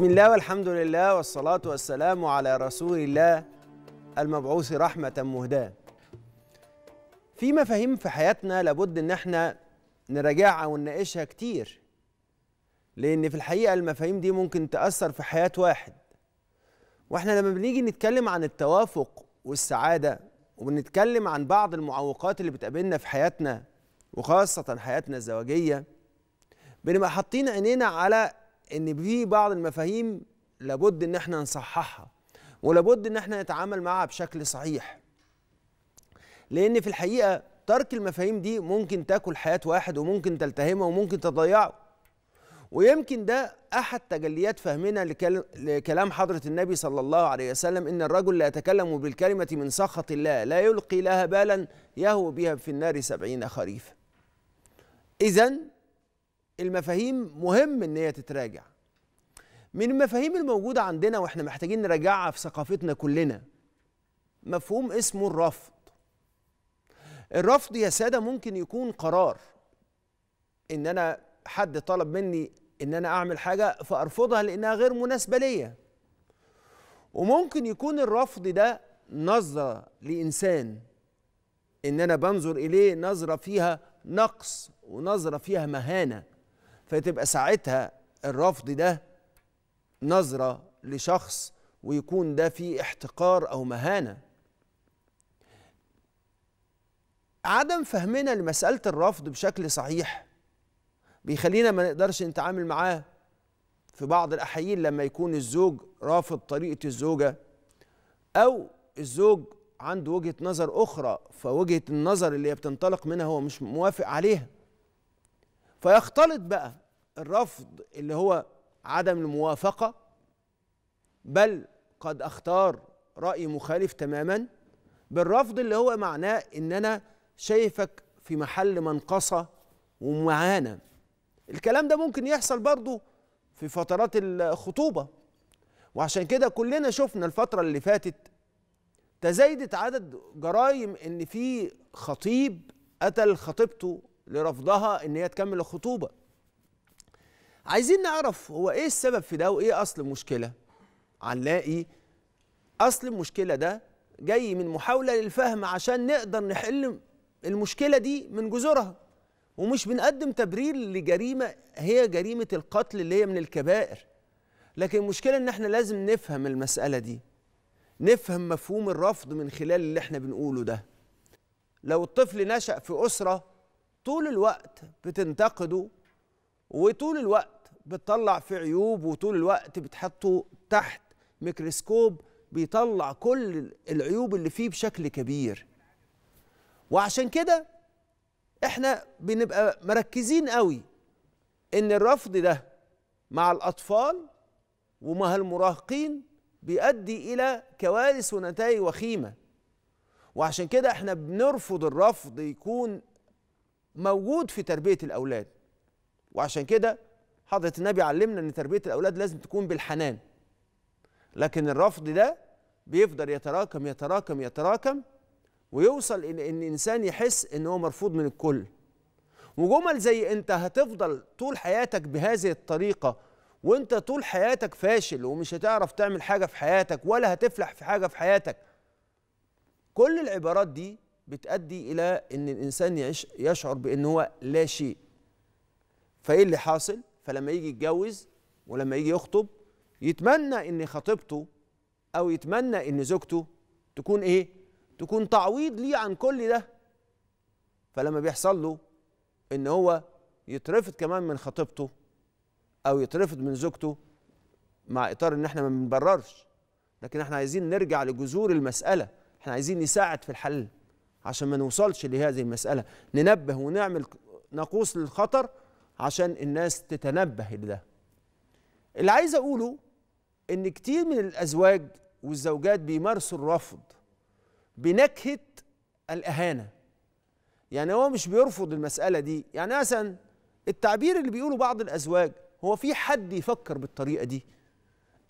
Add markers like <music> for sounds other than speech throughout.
بسم الله والحمد لله والصلاة والسلام على رسول الله المبعوث رحمة مهداة في مفاهيم في حياتنا لابد ان احنا نراجعها ونناقشها كتير لان في الحقيقة المفاهيم دي ممكن تأثر في حياة واحد واحنا لما بنيجي نتكلم عن التوافق والسعادة وبنتكلم عن بعض المعوقات اللي بتقابلنا في حياتنا وخاصة حياتنا الزواجية بنبقى حاطين عينينا على ان في بعض المفاهيم لابد ان احنا نصححها ولابد ان احنا نتعامل معها بشكل صحيح لان في الحقيقه ترك المفاهيم دي ممكن تاكل حياه واحد وممكن تلتهمه وممكن تضيعه ويمكن ده احد تجليات فهمنا لكلام حضره النبي صلى الله عليه وسلم ان الرجل لا يتكلم بالكلمه من سخط الله لا يلقي لها بالا يهو بها في النار سبعين خريفا اذا المفاهيم مهم ان هي تتراجع من المفاهيم الموجوده عندنا واحنا محتاجين نراجعها في ثقافتنا كلنا مفهوم اسمه الرفض الرفض يا ساده ممكن يكون قرار ان انا حد طلب مني ان انا اعمل حاجه فارفضها لانها غير مناسبه ليا وممكن يكون الرفض ده نظره لانسان ان انا بنظر اليه نظره فيها نقص ونظره فيها مهانه فتبقى ساعتها الرفض ده نظرة لشخص ويكون ده فيه احتقار أو مهانة عدم فهمنا لمسألة الرفض بشكل صحيح بيخلينا ما نقدرش نتعامل معاه في بعض الأحيان لما يكون الزوج رافض طريقة الزوجة أو الزوج عنده وجهة نظر أخرى فوجهة النظر اللي بتنطلق منها هو مش موافق عليها فيختلط بقى الرفض اللي هو عدم الموافقه بل قد اختار راي مخالف تماما بالرفض اللي هو معناه ان انا شايفك في محل منقصه ومعانا الكلام ده ممكن يحصل برضه في فترات الخطوبه وعشان كده كلنا شفنا الفتره اللي فاتت تزايدت عدد جرائم ان في خطيب قتل خطيبته لرفضها ان هي تكمل الخطوبه عايزين نعرف هو ايه السبب في ده وايه اصل المشكله هنلاقي اصل المشكله ده جاي من محاوله للفهم عشان نقدر نحل المشكله دي من جذورها ومش بنقدم تبرير لجريمه هي جريمه القتل اللي هي من الكبائر لكن المشكله ان احنا لازم نفهم المساله دي نفهم مفهوم الرفض من خلال اللي احنا بنقوله ده لو الطفل نشأ في أسرة طول الوقت بتنتقده وطول الوقت بتطلع في عيوب وطول الوقت بتحطه تحت ميكروسكوب بيطلع كل العيوب اللي فيه بشكل كبير وعشان كده احنا بنبقى مركزين قوي ان الرفض ده مع الاطفال ومع المراهقين بيؤدي الى كوارث ونتائج وخيمه وعشان كده احنا بنرفض الرفض يكون موجود في تربيه الاولاد وعشان كده حضرة النبي علمنا ان تربية الاولاد لازم تكون بالحنان لكن الرفض ده بيفضل يتراكم يتراكم يتراكم ويوصل ان الانسان يحس ان هو مرفوض من الكل وجمل زي انت هتفضل طول حياتك بهذه الطريقه وانت طول حياتك فاشل ومش هتعرف تعمل حاجه في حياتك ولا هتفلح في حاجه في حياتك كل العبارات دي بتؤدي الى ان الانسان يشعر بان هو لا شيء فايه اللي حاصل فلما يجي يتجوز ولما يجي يخطب يتمنى ان خطيبته او يتمنى ان زوجته تكون ايه تكون تعويض ليه عن كل ده فلما بيحصل له ان هو يترفض كمان من خطيبته او يترفض من زوجته مع اطار ان احنا ما بنبررش لكن احنا عايزين نرجع لجذور المساله احنا عايزين نساعد في الحل عشان ما نوصلش لهذه المساله ننبه ونعمل نقوص للخطر عشان الناس تتنبه لده اللي عايز اقوله ان كتير من الازواج والزوجات بيمارسوا الرفض بنكهه الاهانه يعني هو مش بيرفض المساله دي يعني مثلا التعبير اللي بيقوله بعض الازواج هو في حد يفكر بالطريقه دي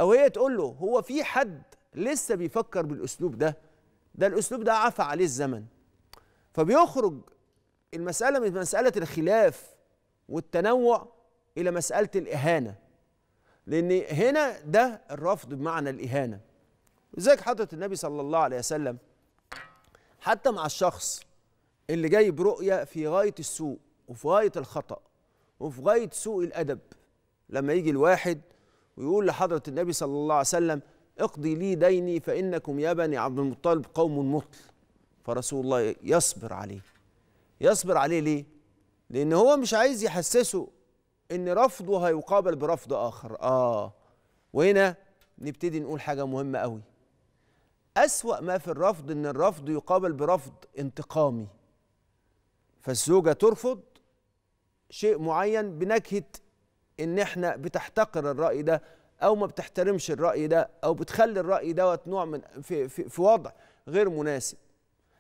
او هي تقول له هو في حد لسه بيفكر بالاسلوب ده ده الاسلوب ده عفى عليه الزمن فبيخرج المساله من مساله الخلاف والتنوع الى مساله الاهانه لان هنا ده الرفض بمعنى الاهانه لذلك حضره النبي صلى الله عليه وسلم حتى مع الشخص اللي جاي برؤيه في غايه السوء وفي غايه الخطا وفي غايه سوء الادب لما يجي الواحد ويقول لحضره النبي صلى الله عليه وسلم اقضي لي ديني فانكم يا بني عبد المطلب قوم مطل فرسول الله يصبر عليه يصبر عليه ليه لأن هو مش عايز يحسسه إن رفضه هيقابل برفض آخر آه وهنا نبتدي نقول حاجة مهمة قوي أسوأ ما في الرفض إن الرفض يقابل برفض انتقامي فالزوجة ترفض شيء معين بنكهة إن إحنا بتحتقر الرأي ده أو ما بتحترمش الرأي ده أو بتخلي الرأي دوت نوع من في, في, في وضع غير مناسب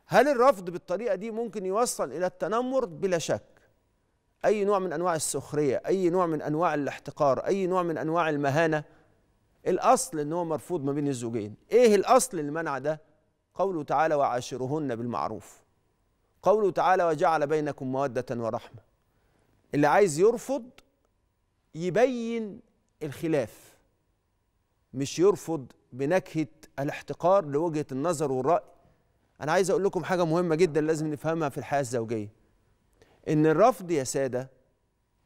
هل الرفض بالطريقة دي ممكن يوصل إلى التنمر؟ بلا شك أي نوع من أنواع السخرية أي نوع من أنواع الاحتقار أي نوع من أنواع المهانة الأصل أنه هو مرفوض ما بين الزوجين إيه الأصل المنع ده قوله تعالى وعاشرهن بالمعروف قوله تعالى وجعل بينكم مودة ورحمة اللي عايز يرفض يبين الخلاف مش يرفض بنكهة الاحتقار لوجهة النظر والرأي أنا عايز أقول لكم حاجة مهمة جدا لازم نفهمها في الحياة الزوجية ان الرفض يا ساده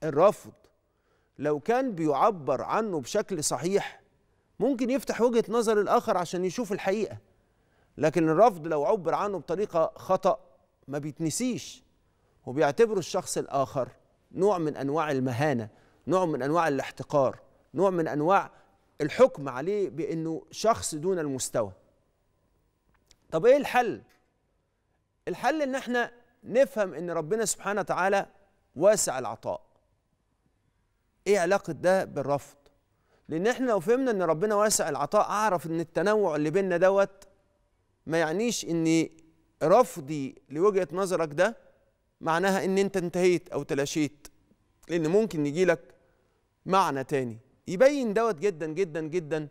الرفض لو كان بيعبر عنه بشكل صحيح ممكن يفتح وجهه نظر الاخر عشان يشوف الحقيقه لكن الرفض لو عبر عنه بطريقه خطا ما بيتنسيش وبيعتبروا الشخص الاخر نوع من انواع المهانه نوع من انواع الاحتقار نوع من انواع الحكم عليه بانه شخص دون المستوى طب ايه الحل الحل ان احنا نفهم ان ربنا سبحانه وتعالى واسع العطاء ايه علاقه ده بالرفض لان احنا لو فهمنا ان ربنا واسع العطاء اعرف ان التنوع اللي بيننا دوت ما يعنيش ان رفضي لوجهه نظرك ده معناها ان انت انتهيت او تلاشيت لان ممكن يجي لك معنى تاني يبين دوت جدا جدا جدا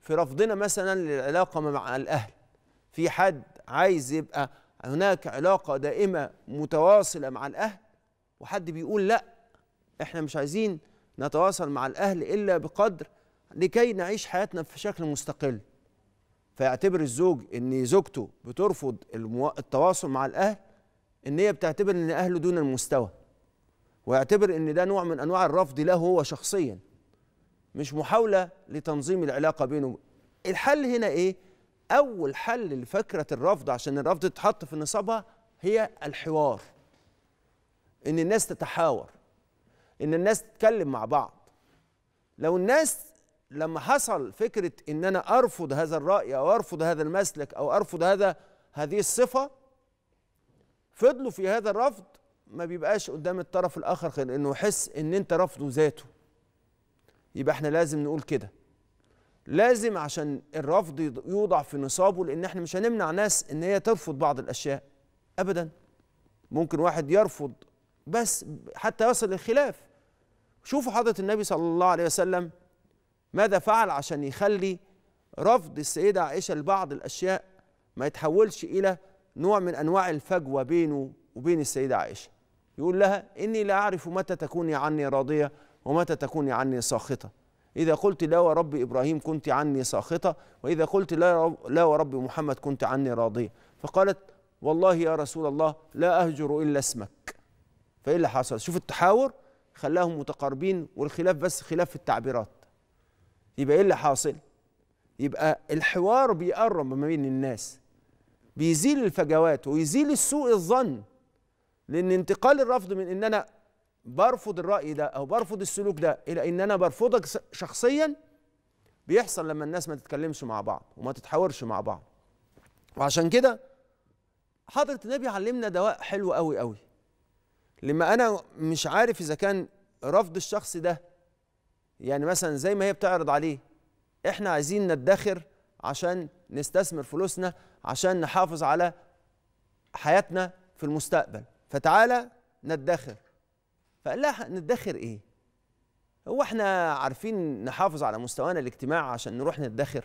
في رفضنا مثلا للعلاقه مع الاهل في حد عايز يبقى هناك علاقة دائمة متواصلة مع الأهل وحد بيقول لا احنا مش عايزين نتواصل مع الأهل إلا بقدر لكي نعيش حياتنا في شكل مستقل فيعتبر الزوج ان زوجته بترفض التواصل مع الاهل ان هي بتعتبر ان اهله دون المستوى ويعتبر ان ده نوع من انواع الرفض له هو شخصيا مش محاوله لتنظيم العلاقه بينه الحل هنا ايه اول حل لفكره الرفض عشان الرفض تتحط في نصابها هي الحوار ان الناس تتحاور ان الناس تتكلم مع بعض لو الناس لما حصل فكره ان انا ارفض هذا الراي او ارفض هذا المسلك او ارفض هذا هذه الصفه فضلوا في هذا الرفض ما بيبقاش قدام الطرف الاخر غير انه يحس ان انت رفضه ذاته يبقى احنا لازم نقول كده لازم عشان الرفض يوضع في نصابه لان احنا مش هنمنع ناس ان هي ترفض بعض الاشياء ابدا ممكن واحد يرفض بس حتى يصل للخلاف شوفوا حضره النبي صلى الله عليه وسلم ماذا فعل عشان يخلي رفض السيده عائشه لبعض الاشياء ما يتحولش الى نوع من انواع الفجوه بينه وبين السيده عائشه يقول لها اني لا اعرف متى تكوني عني راضيه ومتى تكوني عني ساخطه إذا قلت لا ورب إبراهيم كنت عني ساخطة وإذا قلت لا, لا ورب محمد كنت عني راضية فقالت والله يا رسول الله لا أهجر إلا اسمك فإيه اللي حصل شوف التحاور خلاهم متقاربين والخلاف بس خلاف في التعبيرات يبقى إيه اللي حاصل يبقى الحوار بيقرب ما بين الناس بيزيل الفجوات ويزيل السوء الظن لأن انتقال الرفض من إن أنا برفض الرأي ده أو برفض السلوك ده إلى إن أنا برفضك شخصيا بيحصل لما الناس ما تتكلمش مع بعض وما تتحاورش مع بعض وعشان كده حضرة النبي علمنا دواء حلو قوي قوي لما أنا مش عارف إذا كان رفض الشخص ده يعني مثلا زي ما هي بتعرض عليه احنا عايزين ندخر عشان نستثمر فلوسنا عشان نحافظ على حياتنا في المستقبل فتعالى ندخر فقال لها ندخر ايه هو احنا عارفين نحافظ على مستوانا الاجتماعي عشان نروح ندخر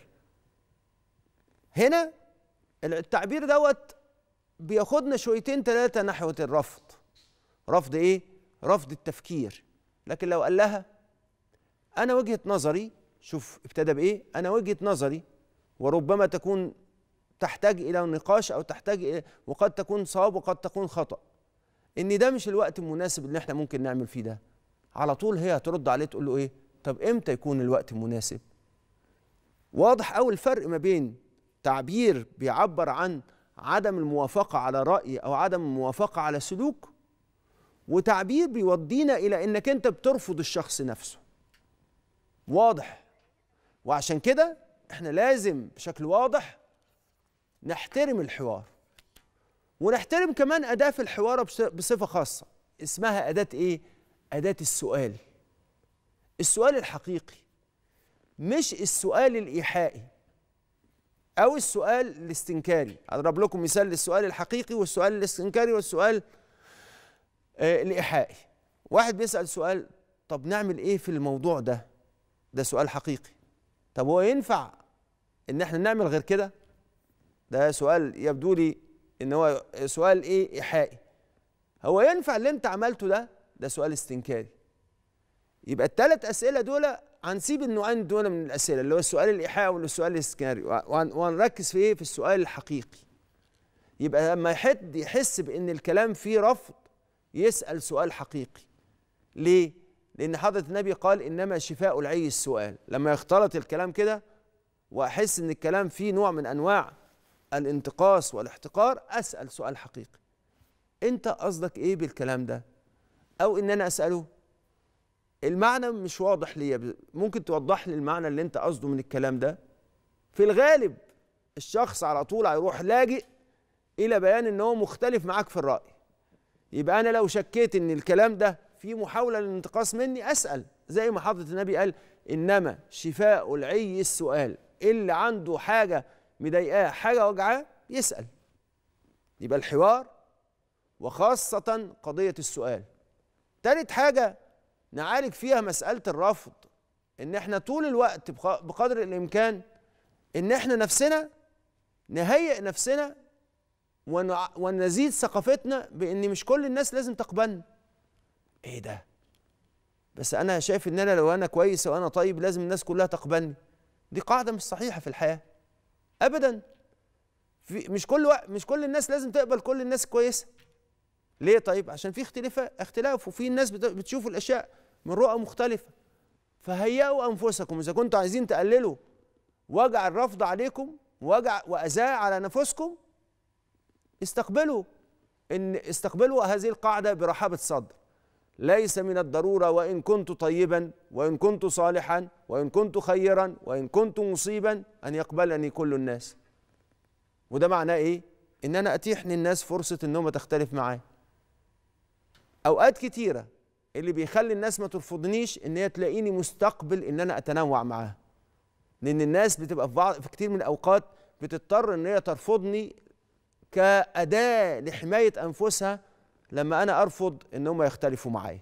هنا التعبير دوت بياخدنا شويتين ثلاثة نحو الرفض رفض ايه رفض التفكير لكن لو قال لها انا وجهة نظري شوف ابتدى بايه انا وجهة نظري وربما تكون تحتاج الى نقاش او تحتاج إلى وقد تكون صواب وقد تكون خطأ ان ده مش الوقت المناسب اللي احنا ممكن نعمل فيه ده على طول هي هترد عليه تقول له ايه طب امتى يكون الوقت المناسب واضح قوي الفرق ما بين تعبير بيعبر عن عدم الموافقة على رأي أو عدم الموافقة على سلوك وتعبير بيودينا إلى إنك أنت بترفض الشخص نفسه واضح وعشان كده إحنا لازم بشكل واضح نحترم الحوار ونحترم كمان أداة في الحوار بصفة خاصة اسمها أداة إيه؟ أداة السؤال السؤال الحقيقي مش السؤال الإيحائي أو السؤال الاستنكاري أضرب لكم مثال للسؤال الحقيقي والسؤال الاستنكاري والسؤال آه، الإيحائي واحد بيسأل سؤال طب نعمل إيه في الموضوع ده ده سؤال حقيقي طب هو ينفع إن إحنا نعمل غير كده ده سؤال يبدو لي ان هو سؤال ايه ايحائي هو ينفع اللي انت عملته ده ده سؤال استنكاري يبقى التلات اسئله دول هنسيب النوعين دول من الاسئله اللي هو السؤال الايحائي والسؤال الاستنكاري وهنركز في ايه في السؤال الحقيقي يبقى لما حد يحس بان الكلام فيه رفض يسال سؤال حقيقي ليه لان حضره النبي قال انما شفاء العي السؤال لما يختلط الكلام كده واحس ان الكلام فيه نوع من انواع الانتقاص والاحتقار اسال سؤال حقيقي انت قصدك ايه بالكلام ده او ان انا اساله المعنى مش واضح ليا ممكن توضح لي المعنى اللي انت قصده من الكلام ده في الغالب الشخص على طول هيروح لاجئ الى بيان ان هو مختلف معاك في الراي يبقى انا لو شكيت ان الكلام ده في محاوله للانتقاص مني اسال زي ما حضره النبي قال انما شفاء العي السؤال اللي عنده حاجه مضايقاه حاجه وجعاه يسال يبقى الحوار وخاصه قضيه السؤال تالت حاجه نعالج فيها مساله الرفض ان احنا طول الوقت بقدر الامكان ان احنا نفسنا نهيئ نفسنا ونزيد ثقافتنا بان مش كل الناس لازم تقبلنا ايه ده بس انا شايف ان انا لو انا كويس وانا طيب لازم الناس كلها تقبلني دي قاعده مش صحيحه في الحياه ابدا في مش كل وقت مش كل الناس لازم تقبل كل الناس كويسه ليه طيب عشان في اختلاف اختلاف وفي ناس بتشوف الاشياء من رؤى مختلفه فهيئوا انفسكم اذا كنتوا عايزين تقللوا وجع الرفض عليكم وجع واذاه على نفوسكم استقبلوا ان استقبلوا هذه القاعده برحابه صدر ليس من الضرورة وإن كنت طيبا وإن كنت صالحا وإن كنت خيرا وإن كنت مصيبا أن يقبلني كل الناس وده معناه إيه؟ إن أنا أتيح للناس فرصة إنهم تختلف معايا أوقات كتيرة اللي بيخلي الناس ما ترفضنيش إن هي تلاقيني مستقبل إن أنا أتنوع معاها لأن الناس بتبقى في بعض في كتير من الأوقات بتضطر إن هي ترفضني كأداة لحماية أنفسها لما انا ارفض ان هم يختلفوا معايا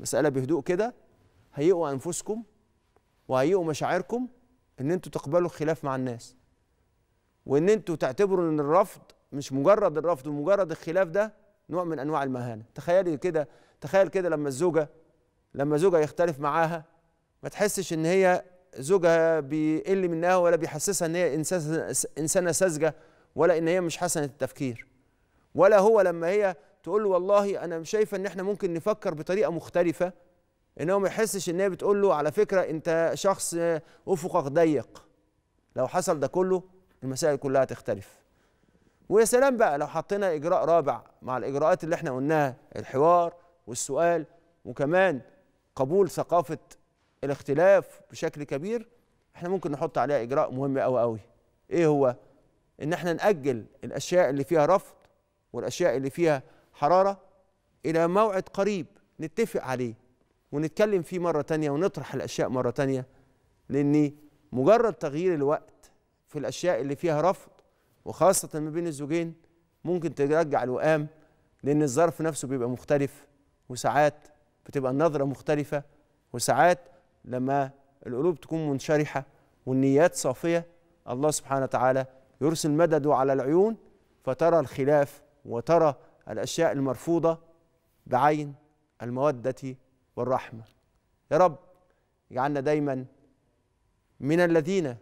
مساله بهدوء كده هيئوا انفسكم وهيئوا مشاعركم ان انتوا تقبلوا الخلاف مع الناس وان انتوا تعتبروا ان الرفض مش مجرد الرفض ومجرد الخلاف ده نوع من انواع المهانه تخيلي كده تخيل كده لما الزوجه لما زوجها يختلف معاها ما تحسش ان هي زوجها بيقل منها ولا بيحسسها ان هي انسانه ساذجه ولا ان هي مش حسنه التفكير ولا هو لما هي تقول له والله انا شايفه ان احنا ممكن نفكر بطريقه مختلفه ان هو ما يحسش ان هي بتقول له على فكره انت شخص افقك ضيق لو حصل ده كله المسائل كلها تختلف ويا سلام بقى لو حطينا اجراء رابع مع الاجراءات اللي احنا قلناها الحوار والسؤال وكمان قبول ثقافه الاختلاف بشكل كبير احنا ممكن نحط عليها اجراء مهم قوي قوي ايه هو ان احنا ناجل الاشياء اللي فيها رفض والاشياء اللي فيها حرارة إلى موعد قريب نتفق عليه ونتكلم فيه مرة تانية ونطرح الأشياء مرة تانية لأن مجرد تغيير الوقت في الأشياء اللي فيها رفض وخاصة ما بين الزوجين ممكن ترجع الوئام لأن الظرف نفسه بيبقى مختلف وساعات بتبقى النظرة مختلفة وساعات لما القلوب تكون منشرحة والنيات صافية الله سبحانه وتعالى يرسل مدده على العيون فترى الخلاف وترى الأشياء المرفوضة بعين المودة والرحمة يا رب اجعلنا دايما من الذين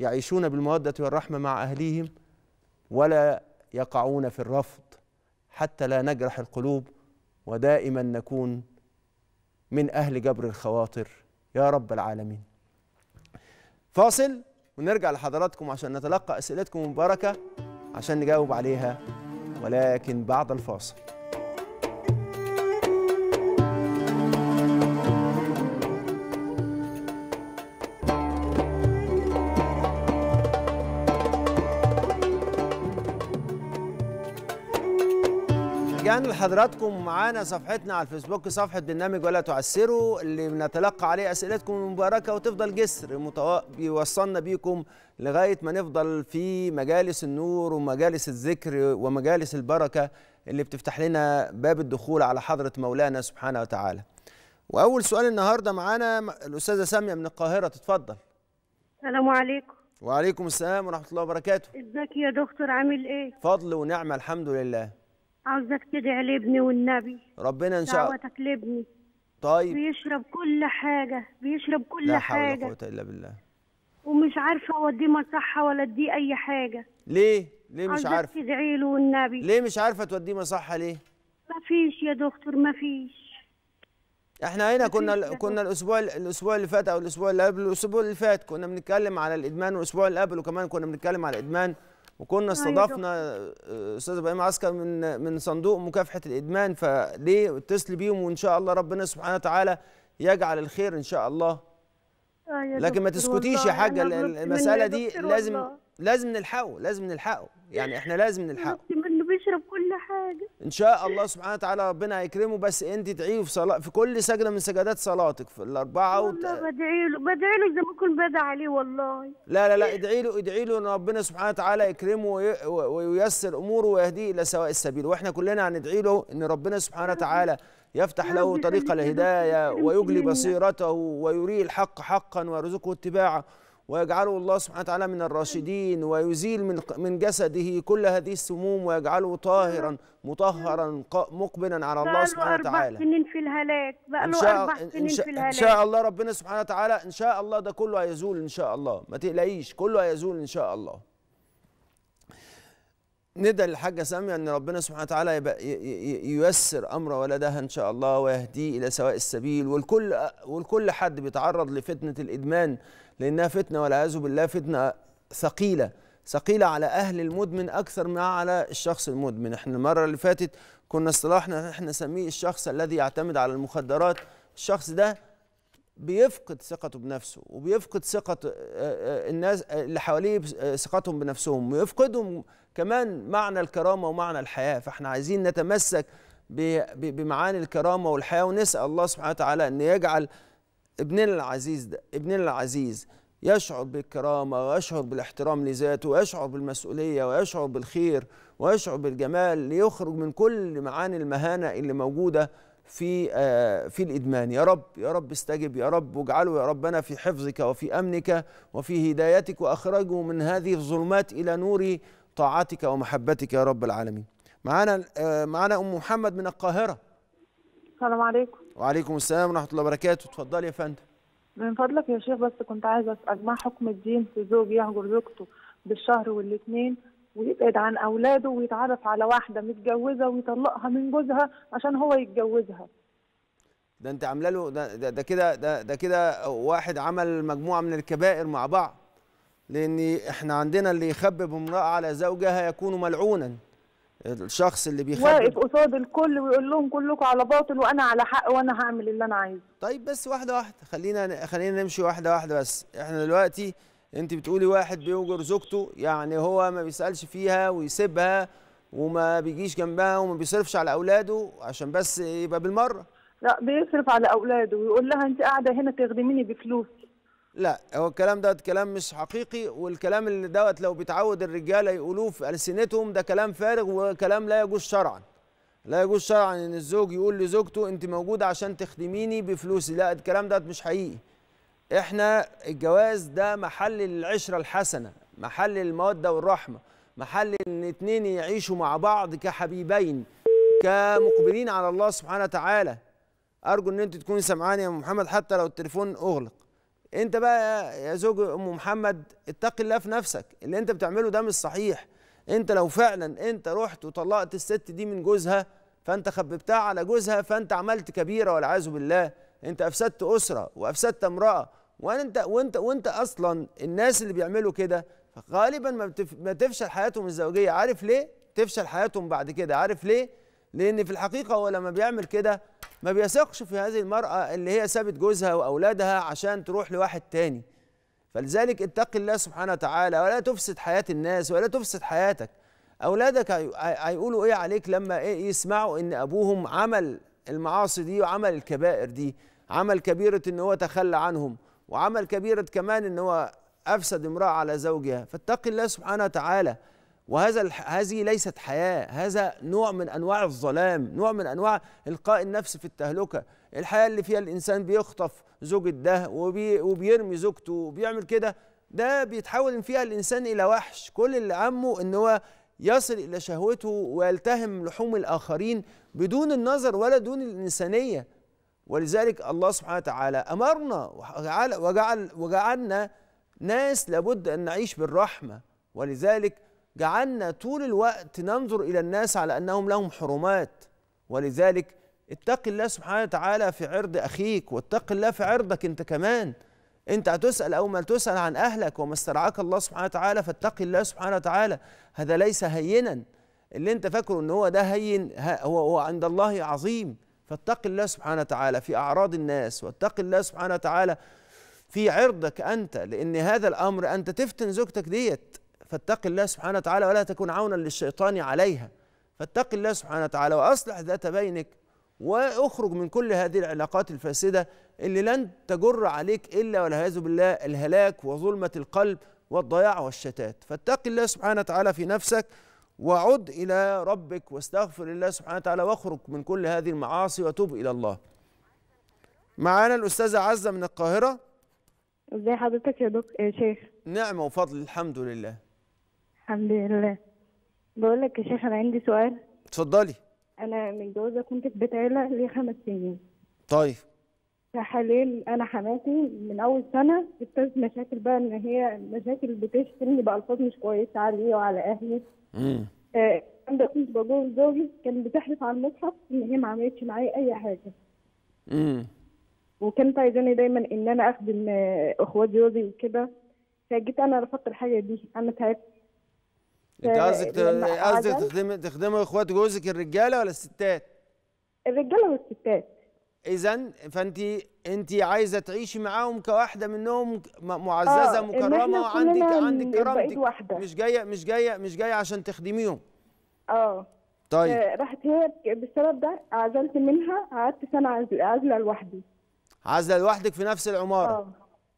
يعيشون بالمودة والرحمة مع أهليهم ولا يقعون في الرفض حتى لا نجرح القلوب ودائما نكون من أهل جبر الخواطر يا رب العالمين فاصل ونرجع لحضراتكم عشان نتلقى أسئلتكم المباركة عشان نجاوب عليها ولكن بعد الفاصل نكمل حضراتكم معانا صفحتنا على الفيسبوك صفحة برنامج ولا تعسروا اللي بنتلقى عليه أسئلتكم المباركة وتفضل جسر متو... بيوصلنا بيكم لغاية ما نفضل في مجالس النور ومجالس الذكر ومجالس البركة اللي بتفتح لنا باب الدخول على حضرة مولانا سبحانه وتعالى وأول سؤال النهاردة معانا الأستاذة سامية من القاهرة تتفضل السلام عليكم وعليكم السلام ورحمة الله وبركاته ازيك يا دكتور عامل ايه؟ فضل ونعمة الحمد لله عاوزك تدعي لابني والنبي ربنا ان شاء الله دعوتك لابني طيب بيشرب كل حاجه بيشرب كل لا حاجه لا حول ولا قوه الا بالله ومش عارفه اوديه مصحه ولا اديه اي حاجه ليه ليه مش عارفه عاوزك تدعي له والنبي ليه مش عارفه توديه مصحه ليه مفيش يا دكتور مفيش احنا هنا كنا كنا الاسبوع الاسبوع اللي فات او الاسبوع اللي قبل الاسبوع اللي فات كنا بنتكلم على الادمان والاسبوع اللي قبل وكمان كنا بنتكلم على الادمان وكنا استضفنا آه، استاذ ابراهيم عسكر من من صندوق مكافحه الادمان فليه اتصل بيهم وان شاء الله ربنا سبحانه وتعالى يجعل الخير ان شاء الله آه، لكن ما تسكتيش يا حاجه المساله دي لازم لازم نلحقه لازم نلحقه يعني احنا لازم نلحقه يشرب كل حاجه ان شاء الله سبحانه وتعالى ربنا هيكرمه بس انت ادعيه في صلاه في كل سجده من سجدات صلاتك في الاربعه والله وت... بدعي له بدعي له زي ما اكون بدعي عليه والله لا لا لا ادعي له ادعي له ان ربنا سبحانه وتعالى يكرمه وي... وييسر اموره ويهديه الى سواء السبيل واحنا كلنا هندعي له ان ربنا سبحانه وتعالى يفتح له طريق الهدايه ويجلي بصيرته ويريه الحق حقا ويرزقه اتباعه ويجعله الله سبحانه وتعالى من الراشدين ويزيل من من جسده كل هذه السموم ويجعله طاهرا مطهرا مقبلا على الله سبحانه وتعالى. بقى له أربع سنين في الهلاك بقى له أربع سنين في الهلاك. إن شاء الله ربنا سبحانه وتعالى إن شاء الله ده كله هيزول إن شاء الله ما تقلقيش كله هيزول إن شاء الله. ندى للحاجه ساميه ان ربنا سبحانه وتعالى ييسر امر ولدها ان شاء الله ويهديه الى سواء السبيل والكل والكل حد بيتعرض لفتنه الادمان لانها فتنه والعياذ بالله فتنه ثقيله ثقيله على اهل المدمن اكثر ما على الشخص المدمن احنا المره اللي فاتت كنا اصطلاحنا احنا نسميه الشخص الذي يعتمد على المخدرات الشخص ده بيفقد ثقته بنفسه وبيفقد ثقة آه، آه، الناس آه، اللي حواليه ثقتهم بنفسهم ويفقدهم كمان معنى الكرامة ومعنى الحياة فاحنا عايزين نتمسك بمعاني الكرامة والحياة ونسأل الله سبحانه وتعالى أن يجعل ابننا العزيز ده ابننا العزيز يشعر بالكرامة ويشعر بالاحترام لذاته ويشعر بالمسؤولية ويشعر بالخير ويشعر بالجمال ليخرج من كل معاني المهانة اللي موجودة في آه، في الادمان يا رب يا رب استجب يا رب واجعله يا ربنا في حفظك وفي امنك وفي هدايتك واخرجه من هذه الظلمات الى نور طاعتك ومحبتك يا رب العالمين معانا آه، معانا ام محمد من القاهره السلام عليكم وعليكم السلام ورحمه الله وبركاته اتفضلي يا فندم من فضلك يا شيخ بس كنت عايزه اسال ما حكم الدين في زوج يهجر زوجته بالشهر والاثنين ويبعد عن اولاده ويتعرف على واحده متجوزه ويطلقها من جوزها عشان هو يتجوزها ده انت عامله له ده ده كده ده ده كده واحد عمل مجموعه من الكبائر مع بعض لان احنا عندنا اللي يخبب امراه على زوجها يكون ملعونا الشخص اللي بيخبب واقف قصاد الكل ويقول لهم كلكم على باطل وانا على حق وانا هعمل اللي انا عايزه طيب بس واحده واحده خلينا خلينا نمشي واحده واحده بس احنا دلوقتي انت بتقولي واحد بيوجر زوجته يعني هو ما بيسالش فيها ويسيبها وما بيجيش جنبها وما بيصرفش على اولاده عشان بس يبقى بالمره لا بيصرف على اولاده ويقول لها انت قاعده هنا تخدميني بفلوس لا هو الكلام ده كلام مش حقيقي والكلام اللي دوت لو بيتعود الرجاله يقولوه في السنتهم ده كلام فارغ وكلام لا يجوز شرعا لا يجوز شرعا ان الزوج يقول لزوجته انت موجوده عشان تخدميني بفلوسي لا الكلام ده مش حقيقي احنا الجواز ده محل العشره الحسنه محل الموده والرحمه محل ان اتنين يعيشوا مع بعض كحبيبين كمقبلين على الله سبحانه وتعالى ارجو ان انت تكوني سمعاني يا ام محمد حتى لو التليفون اغلق انت بقى يا زوج ام محمد اتقي الله في نفسك اللي انت بتعمله ده مش صحيح انت لو فعلا انت رحت وطلقت الست دي من جوزها فانت خببتها على جوزها فانت عملت كبيره والعياذ بالله انت افسدت اسره وافسدت امراه وانت وانت وانت اصلا الناس اللي بيعملوا كده غالبا ما, بتف... ما تفشل حياتهم الزوجيه عارف ليه تفشل حياتهم بعد كده عارف ليه لان في الحقيقه هو لما بيعمل كده ما بيثقش في هذه المراه اللي هي سابت جوزها واولادها عشان تروح لواحد تاني فلذلك اتق الله سبحانه وتعالى ولا تفسد حياه الناس ولا تفسد حياتك اولادك هيقولوا ايه عليك لما إيه يسمعوا ان ابوهم عمل المعاصي دي وعمل الكبائر دي عمل كبيرة ان هو تخلى عنهم وعمل كبيرة كمان ان هو افسد امرأة على زوجها فاتقي الله سبحانه وتعالى وهذا هذه ليست حياة هذا نوع من انواع الظلام نوع من انواع القاء النفس في التهلكة الحياة اللي فيها الانسان بيخطف زوج ده وبي وبيرمي زوجته وبيعمل كده ده بيتحول فيها الانسان الى وحش كل اللي همه ان هو يصل الى شهوته ويلتهم لحوم الاخرين بدون النظر ولا دون الانسانيه ولذلك الله سبحانه وتعالى أمرنا وجعل وجعل وجعلنا ناس لابد أن نعيش بالرحمة ولذلك جعلنا طول الوقت ننظر إلى الناس على أنهم لهم حرمات ولذلك اتق الله سبحانه وتعالى في عرض أخيك واتق الله في عرضك أنت كمان أنت هتسأل أو ما تسأل عن أهلك وما استرعاك الله سبحانه وتعالى فاتق الله سبحانه وتعالى هذا ليس هينا اللي أنت فاكره أن هو ده هين هو, هو عند الله عظيم فاتق الله سبحانه وتعالى في أعراض الناس واتق الله سبحانه وتعالى في عرضك أنت لأن هذا الأمر أنت تفتن زوجتك ديت فاتق الله سبحانه وتعالى ولا تكن عونا للشيطان عليها فاتق الله سبحانه وتعالى وأصلح ذات بينك واخرج من كل هذه العلاقات الفاسدة اللي لن تجر عليك إلا والعياذ بالله الهلاك وظلمة القلب والضياع والشتات فاتق الله سبحانه وتعالى في نفسك وعد إلى ربك واستغفر الله سبحانه وتعالى واخرج من كل هذه المعاصي وتوب إلى الله معانا الأستاذة عزة من القاهرة ازي حضرتك يا دكتور يا شيخ نعمة وفضل الحمد لله الحمد لله بقول لك يا شيخ أنا عندي سؤال اتفضلي أنا متجوزة كنت في بيت عيلة لي خمس سنين طيب حاليا انا حماتي من اول سنه ابتدت مشاكل بقى ان هي مشاكل بتشتمني بالفاظ مش كويسه عليه وعلى اهلي امم ده آه، كنت بجوز زوجي كان بتحلف على المصحف ان هي ما عملتش معايا اي حاجه امم وكانت عايزاني دايما ان انا اخدم آه، اخوات جوزي وكده فجيت انا رفضت الحاجه دي انا تعبت انت قصدك قصدك تخدمي تخدمي اخوات جوزك الرجاله ولا الستات؟ الرجاله والستات اذا فانت انت عايزه تعيشي معاهم كواحده منهم معززه آه مكرمه وعندك عندك كرامتك واحدة. مش جايه مش جايه مش جايه عشان تخدميهم اه طيب آه راحت هي بالسبب ده عزلت منها قعدت سنه عازله لوحدي عازله لوحدك في نفس العماره اه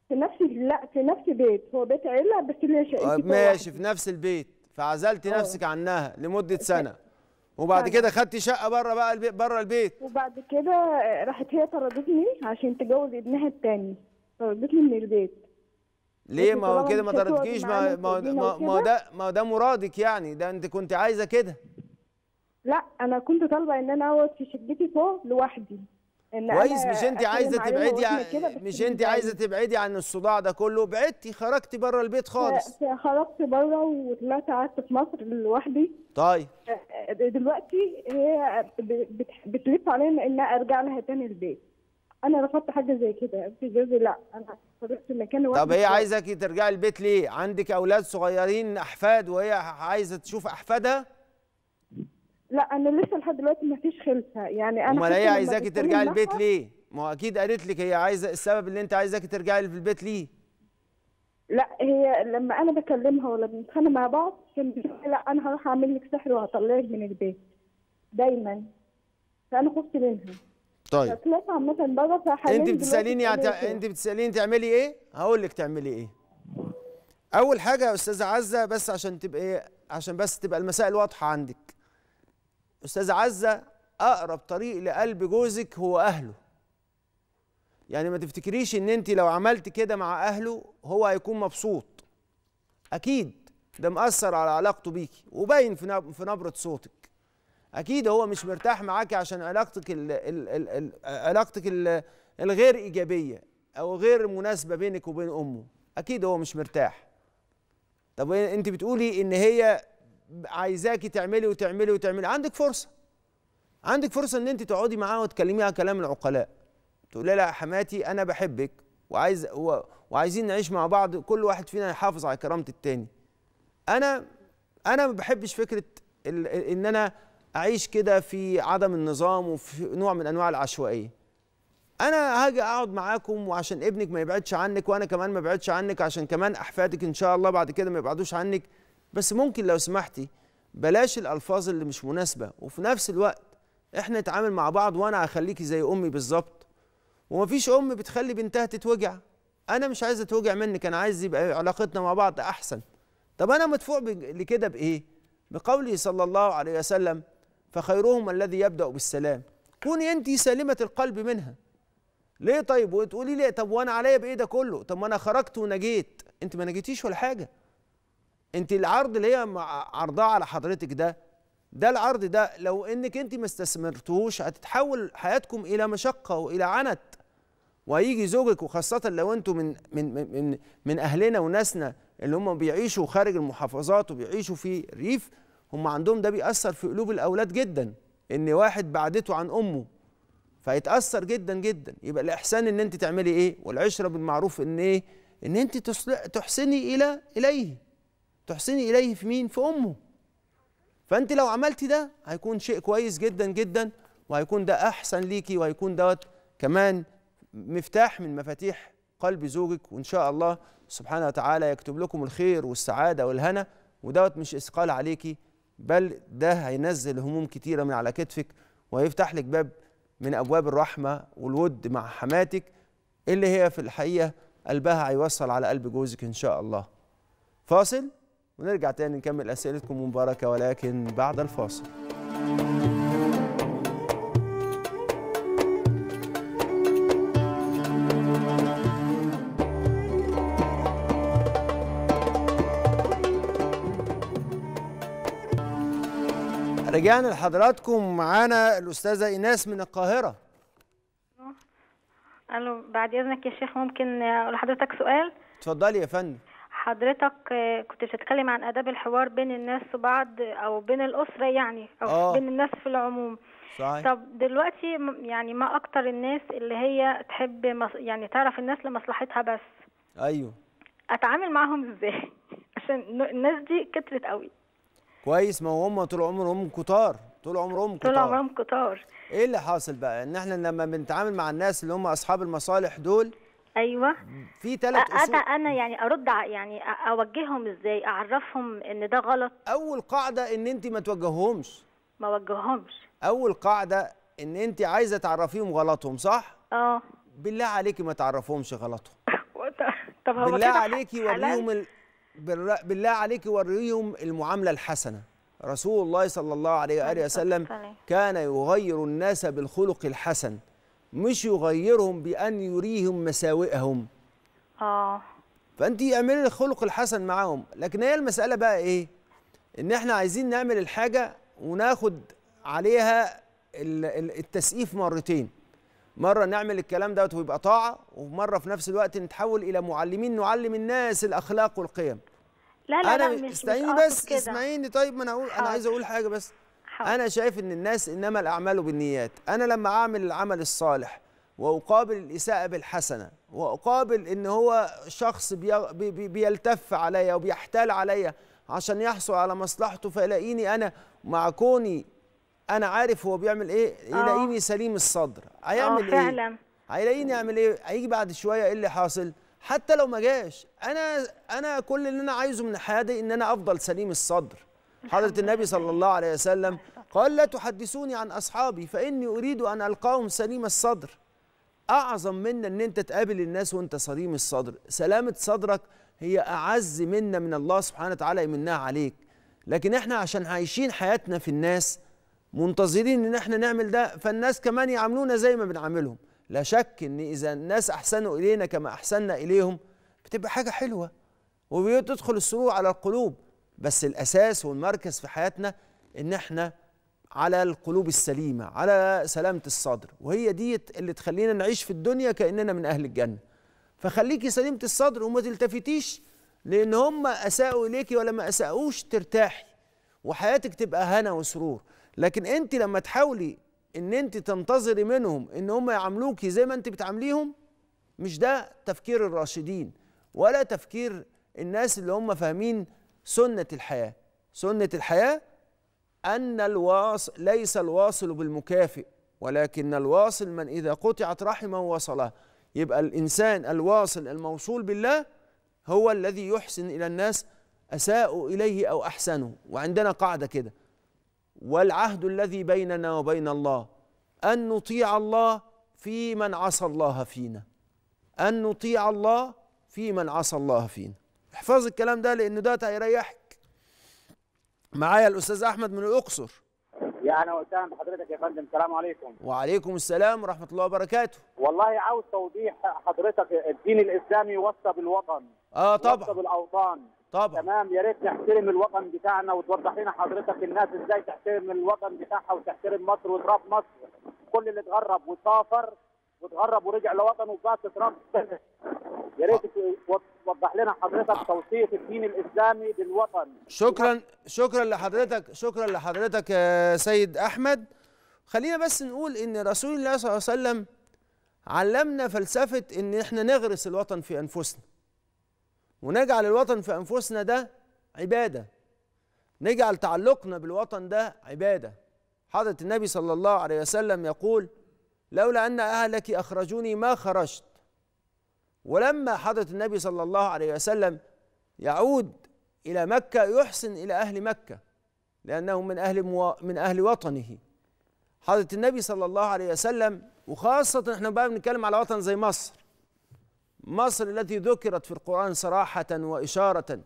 في نفس لا في نفس بيت هو بيت عيله بس اللي آه ماشي في نفس البيت فعزلت آه. نفسك عنها لمده سنه وبعد طيب. كده خدتي شقه بره بقى البيت بره البيت وبعد كده راحت هي طردتني عشان تجوز ابنها الثاني طردتني من البيت ليه ما هو كده ما طردتكيش ما ما ما ده ما ده مرادك يعني ده انت كنت عايزه كده لا انا كنت طالبه ان انا اقعد في شقتي فوق لوحدي كويس مش انت عايزه تبعدي مش انت عايزه تبعدي عن الصداع ده كله بعدتي خرجتي بره البيت خالص خرجت بره وطلعت قعدت في مصر لوحدي طيب آه، آه، دلوقتي هي بتلف عليا ان ارجع لها تاني البيت انا رفضت حاجه زي كده في جوزي لا انا خرجت مكان واحد طب هي عايزاكي ترجعي البيت ليه عندك اولاد صغيرين احفاد وهي عايزه تشوف احفادها لا انا لسه لحد دلوقتي ما فيش خلفه يعني انا امال هي عايزاكي ترجعي البيت ليه؟ ما هو اكيد قالت لك هي عايزه السبب اللي انت عايزاكي ترجعي البيت ليه؟ لا هي لما انا بكلمها ولا بنتخانق مع بعض كان لا انا هروح اعمل لك سحر وهطلعك من البيت دايما فانا خفت منها طيب فطلعت عامه بره فحاليا انت بتساليني عت... إيه؟ انت بتساليني تعملي ايه؟ هقول لك تعملي ايه. اول حاجه يا استاذه عزه بس عشان تبقى عشان بس تبقى المسائل واضحه عندك استاذ عزه اقرب طريق لقلب جوزك هو اهله يعني ما تفتكريش ان انت لو عملت كده مع اهله هو هيكون مبسوط اكيد ده مأثر على علاقته بيكي وباين في في نبره صوتك اكيد هو مش مرتاح معاكي عشان علاقتك ال ال ال الـ علاقتك الـ الغير ايجابيه او غير مناسبه بينك وبين امه اكيد هو مش مرتاح طب انت بتقولي ان هي عايزاكي تعملي وتعملي وتعملي عندك فرصه عندك فرصه ان انت تقعدي معاها وتكلميها كلام العقلاء تقولي لها حماتي انا بحبك وعايز و... وعايزين نعيش مع بعض كل واحد فينا يحافظ على كرامه التاني انا انا ما بحبش فكره ال... ان انا اعيش كده في عدم النظام وفي نوع من انواع العشوائيه انا هاجي اقعد معاكم وعشان ابنك ما يبعدش عنك وانا كمان ما ابعدش عنك عشان كمان احفادك ان شاء الله بعد كده ما يبعدوش عنك بس ممكن لو سمحتي بلاش الالفاظ اللي مش مناسبه وفي نفس الوقت احنا نتعامل مع بعض وانا هخليكي زي امي بالظبط ومفيش ام بتخلي بنتها تتوجع انا مش عايزه توجع منك انا عايز يبقى علاقتنا مع بعض احسن طب انا مدفوع لكده بايه بقوله صلى الله عليه وسلم فخيرهم الذي يبدا بالسلام كوني انت سالمه القلب منها ليه طيب وتقولي لي طب وانا عليا بايه ده كله طب ما انا خرجت ونجيت انت ما نجيتيش ولا حاجه انت العرض اللي هي عرضاه على حضرتك ده ده العرض ده لو انك انت ما استثمرتهوش هتتحول حياتكم الى مشقه والى عنت وهيجي زوجك وخاصه لو انتم من من من من اهلنا وناسنا اللي هم بيعيشوا خارج المحافظات وبيعيشوا في الريف هم عندهم ده بيأثر في قلوب الاولاد جدا ان واحد بعدته عن امه فيتأثر جدا جدا يبقى الإحسان إن أنت تعملي إيه والعشرة بالمعروف إن إيه إن أنت تحسني إلى إليه تحسني اليه في مين في امه فانت لو عملتي ده هيكون شيء كويس جدا جدا وهيكون ده احسن ليكي وهيكون دوت كمان مفتاح من مفاتيح قلب زوجك وان شاء الله سبحانه وتعالى يكتب لكم الخير والسعاده والهنا ودوت مش اثقال عليكي بل ده هينزل هموم كتيره من على كتفك وهيفتح لك باب من ابواب الرحمه والود مع حماتك اللي هي في الحقيقه قلبها هيوصل على قلب جوزك ان شاء الله فاصل ونرجع تاني نكمل أسئلتكم مباركة ولكن بعد الفاصل رجعنا لحضراتكم معانا الأستاذة إيناس من القاهرة ألو بعد إذنك يا شيخ ممكن أقول لحضرتك سؤال اتفضلي يا فندم حضرتك آه، كنت بتتكلم عن آداب الحوار بين الناس وبعض أو بين الأسرة يعني أو أوه. بين الناس في العموم صحيح. طب دلوقتي يعني ما أكتر الناس اللي هي تحب يعني تعرف الناس لمصلحتها بس أيوه أتعامل معاهم إزاي؟ <laughs> عشان الناس دي كترت قوي كويس ما هم طول عمرهم كتار طول عمرهم كتار طول عمرهم كتار ايه اللي حاصل بقى ان احنا لما بنتعامل مع الناس اللي هم اصحاب المصالح دول ايوه في ثلاث اصول انا انا يعني ارد يعني اوجههم ازاي اعرفهم ان ده غلط اول قاعده ان انت ما توجههمش ما وجههمش اول قاعده ان انت عايزه تعرفيهم غلطهم صح اه بالله عليكي ما تعرفهمش غلطهم طب هو بالله عليكي وريهم ال... بالله عليكي وريهم المعامله الحسنه رسول الله صلى الله عليه واله وسلم كان يغير الناس بالخلق الحسن مش يغيرهم بأن يريهم مساوئهم اه فأنت اعملي الخلق الحسن معاهم لكن هي المسألة بقى إيه إن إحنا عايزين نعمل الحاجة وناخد عليها التسقيف مرتين مرة نعمل الكلام دوت ويبقى طاعة ومرة في نفس الوقت نتحول إلى معلمين نعلم الناس الأخلاق والقيم لا لا أنا لا مش, مش بس اسمعيني طيب ما أنا أقول أنا عايز أقول حاجة بس حول. انا شايف ان الناس انما الاعمال بالنيات انا لما اعمل العمل الصالح واقابل الاساءه بالحسنه واقابل ان هو شخص بي بي بيلتف عليا وبيحتال عليا عشان يحصل على مصلحته فيلاقيني انا مع كوني انا عارف هو بيعمل ايه يلاقيني أوه. سليم الصدر هيعمل آه، ايه هيلاقيني اعمل ايه هيجي بعد شويه ايه اللي حاصل حتى لو ما جاش انا انا كل اللي انا عايزه من الحياه دي ان انا افضل سليم الصدر حضرة النبي صلى الله عليه وسلم قال لا تحدثوني عن أصحابي فإني أريد أن ألقاهم سليم الصدر أعظم منا أن أنت تقابل الناس وأنت سليم الصدر سلامة صدرك هي أعز منا من الله سبحانه وتعالى يمنها عليك لكن إحنا عشان عايشين حياتنا في الناس منتظرين ان احنا نعمل ده فالناس كمان يعاملونا زي ما بنعاملهم لا شك ان اذا الناس احسنوا الينا كما احسنا اليهم بتبقى حاجه حلوه وبتدخل السرور على القلوب بس الأساس والمركز في حياتنا إن إحنا على القلوب السليمة على سلامة الصدر وهي دي اللي تخلينا نعيش في الدنيا كأننا من أهل الجنة فخليكي سليمة الصدر وما تلتفتيش لأن هم أساءوا إليكي ولا ما أساءوش ترتاحي وحياتك تبقى هنا وسرور لكن أنت لما تحاولي ان انت تنتظري منهم ان هم يعاملوكي زي ما انت بتعامليهم مش ده تفكير الراشدين ولا تفكير الناس اللي هم فاهمين سنة الحياة سنة الحياة أن الواصل ليس الواصل بالمكافئ ولكن الواصل من إذا قطعت رحمه وصله يبقى الإنسان الواصل الموصول بالله هو الذي يحسن إلى الناس أساءوا إليه أو أحسنوا وعندنا قاعدة كده والعهد الذي بيننا وبين الله أن نطيع الله في من عصى الله فينا أن نطيع الله في من عصى الله فينا احفظ الكلام ده لانه ده هيريحك معايا الاستاذ احمد من الاقصر يا اهلا وسهلا بحضرتك يا فندم السلام عليكم وعليكم السلام ورحمه الله وبركاته والله عاوز توضيح حضرتك الدين الاسلامي وصى بالوطن اه طبعا وصى بالاوطان طبعا تمام يا ريت نحترم الوطن بتاعنا وتوضح لنا حضرتك الناس ازاي تحترم الوطن بتاعها وتحترم مصر وتراب مصر كل اللي اتغرب وسافر وتغرب ورجع لوطنه وبعد ترامب يا ريت توضح لنا حضرتك توصيه الدين الاسلامي بالوطن شكرا شكرا لحضرتك شكرا لحضرتك يا سيد احمد خلينا بس نقول ان رسول الله صلى الله عليه وسلم علمنا فلسفه ان احنا نغرس الوطن في انفسنا ونجعل الوطن في انفسنا ده عباده نجعل تعلقنا بالوطن ده عباده حضره النبي صلى الله عليه وسلم يقول لولا أن أهلك أخرجوني ما خرجت ولما حضرة النبي صلى الله عليه وسلم يعود إلى مكة يحسن إلى أهل مكة لأنه من أهل مو... من أهل وطنه حضرة النبي صلى الله عليه وسلم وخاصة احنا بقى بنتكلم على وطن زي مصر مصر التي ذكرت في القرآن صراحة وإشارة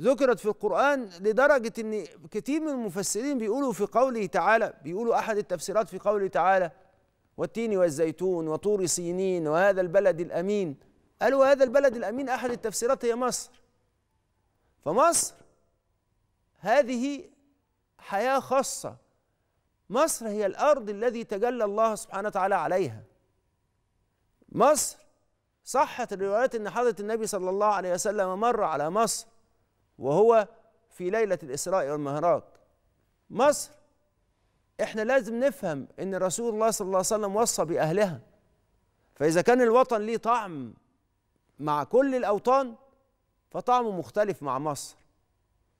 ذكرت في القرآن لدرجة أن كثير من المفسرين بيقولوا في قوله تعالى بيقولوا أحد التفسيرات في قوله تعالى والتين والزيتون وطور سينين وهذا البلد الأمين قالوا هذا البلد الأمين أحد التفسيرات هي مصر فمصر هذه حياة خاصة مصر هي الأرض الذي تجلى الله سبحانه وتعالى عليها مصر صحت الروايات أن حضرة النبي صلى الله عليه وسلم مر على مصر وهو في ليلة الإسراء والمهراج مصر احنا لازم نفهم ان رسول الله صلى الله عليه وسلم وصى باهلها فاذا كان الوطن ليه طعم مع كل الاوطان فطعمه مختلف مع مصر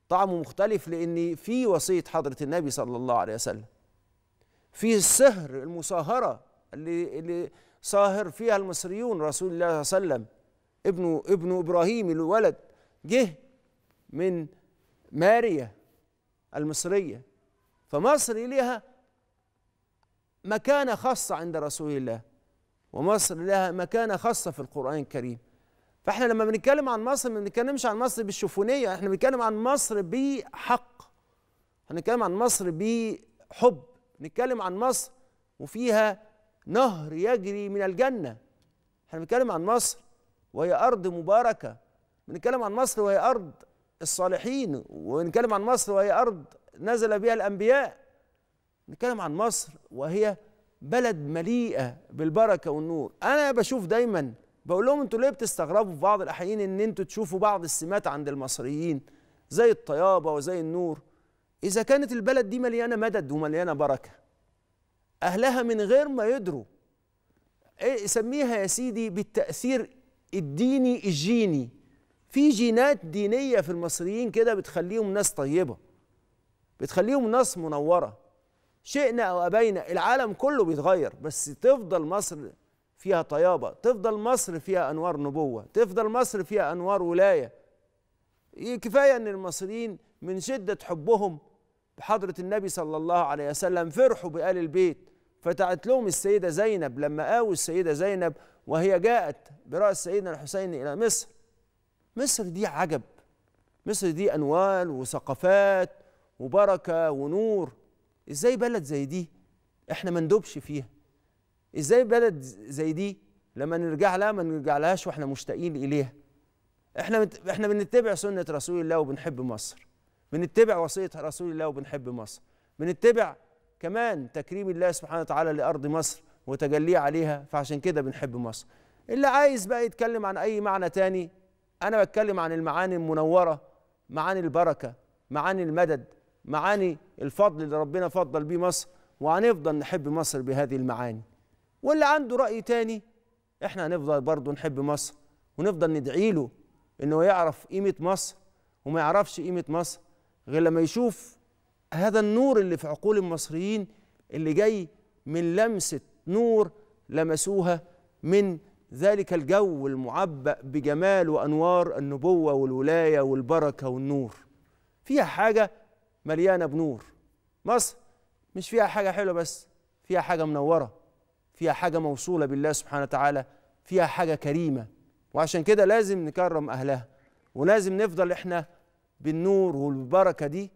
طعمه مختلف لان في وصيه حضره النبي صلى الله عليه وسلم في السهر المصاهره اللي اللي صاهر فيها المصريون رسول الله صلى الله عليه وسلم ابنه ابنه ابراهيم الولد جه من ماريا المصريه فمصر لها مكانة خاصة عند رسول الله ومصر لها مكانة خاصة في القرآن الكريم فاحنا لما بنتكلم عن مصر ما بنتكلمش عن مصر بالشوفونية احنا بنتكلم عن مصر بحق إحنا بنتكلم عن مصر بحب نتكلم عن مصر وفيها نهر يجري من الجنة احنا بنتكلم عن مصر وهي أرض مباركة بنتكلم عن مصر وهي أرض الصالحين ونتكلم عن مصر وهي أرض نزل بها الأنبياء نتكلم عن مصر وهي بلد مليئة بالبركة والنور أنا بشوف دايما بقول لهم انتوا ليه بتستغربوا في بعض الأحيان إن انتوا تشوفوا بعض السمات عند المصريين زي الطيابة وزي النور إذا كانت البلد دي مليانة مدد ومليانة بركة أهلها من غير ما يدروا إيه سميها يا سيدي بالتأثير الديني الجيني في جينات دينيه في المصريين كده بتخليهم ناس طيبه بتخليهم ناس منوره شئنا او ابينا العالم كله بيتغير بس تفضل مصر فيها طيابه تفضل مصر فيها انوار نبوه تفضل مصر فيها انوار ولايه إيه، كفايه ان المصريين من شده حبهم بحضره النبي صلى الله عليه وسلم فرحوا بال البيت فتعت لهم السيده زينب لما قاووا السيده زينب وهي جاءت براس سيدنا الحسين الى مصر مصر دي عجب مصر دي أنوال وثقافات وبركة ونور إزاي بلد زي دي إحنا ما ندوبش فيها إزاي بلد زي دي لما نرجع لها ما نرجع لهاش وإحنا مشتاقين إليها إحنا إحنا بنتبع سنة رسول الله وبنحب مصر بنتبع وصية رسول الله وبنحب مصر بنتبع كمان تكريم الله سبحانه وتعالى لأرض مصر وتجليه عليها فعشان كده بنحب مصر اللي عايز بقى يتكلم عن أي معنى تاني انا بتكلم عن المعاني المنوره معاني البركه معاني المدد معاني الفضل اللي ربنا فضل بيه مصر وهنفضل نحب مصر بهذه المعاني واللي عنده راي تاني احنا هنفضل برضه نحب مصر ونفضل ندعي له انه يعرف قيمه مصر وما يعرفش قيمه مصر غير لما يشوف هذا النور اللي في عقول المصريين اللي جاي من لمسه نور لمسوها من ذلك الجو المعبأ بجمال وأنوار النبوة والولاية والبركة والنور فيها حاجة مليانة بنور مصر مش فيها حاجة حلوة بس فيها حاجة منورة فيها حاجة موصولة بالله سبحانه وتعالى فيها حاجة كريمة وعشان كده لازم نكرم أهلها ولازم نفضل إحنا بالنور والبركة دي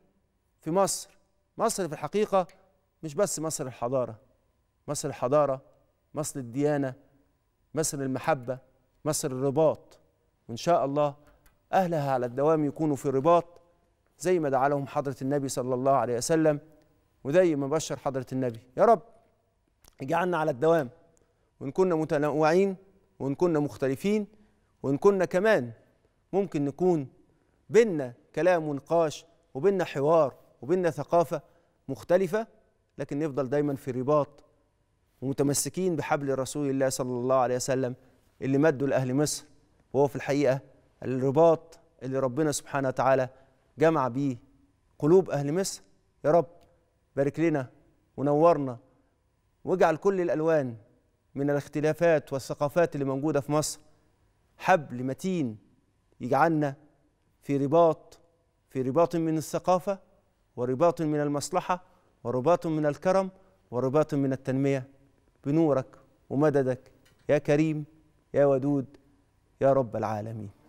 في مصر مصر في الحقيقة مش بس مصر الحضارة مصر الحضارة مصر الديانة مثل المحبة مثل الرباط وإن شاء الله أهلها على الدوام يكونوا في الرباط زي ما دعا لهم حضرة النبي صلى الله عليه وسلم وزي ما بشر حضرة النبي يا رب اجعلنا على الدوام وإن كنا متنوعين وإن كنا مختلفين وإن كنا كمان ممكن نكون بينا كلام ونقاش وبينا حوار وبينا ثقافة مختلفة لكن نفضل دايما في رباط ومتمسكين بحبل رسول الله صلى الله عليه وسلم اللي مده لأهل مصر وهو في الحقيقة الرباط اللي ربنا سبحانه وتعالى جمع بيه قلوب أهل مصر يا رب بارك لنا ونورنا واجعل كل الألوان من الاختلافات والثقافات اللي موجودة في مصر حبل متين يجعلنا في رباط في رباط من الثقافة ورباط من المصلحة ورباط من الكرم ورباط من التنمية بنورك ومددك يا كريم يا ودود يا رب العالمين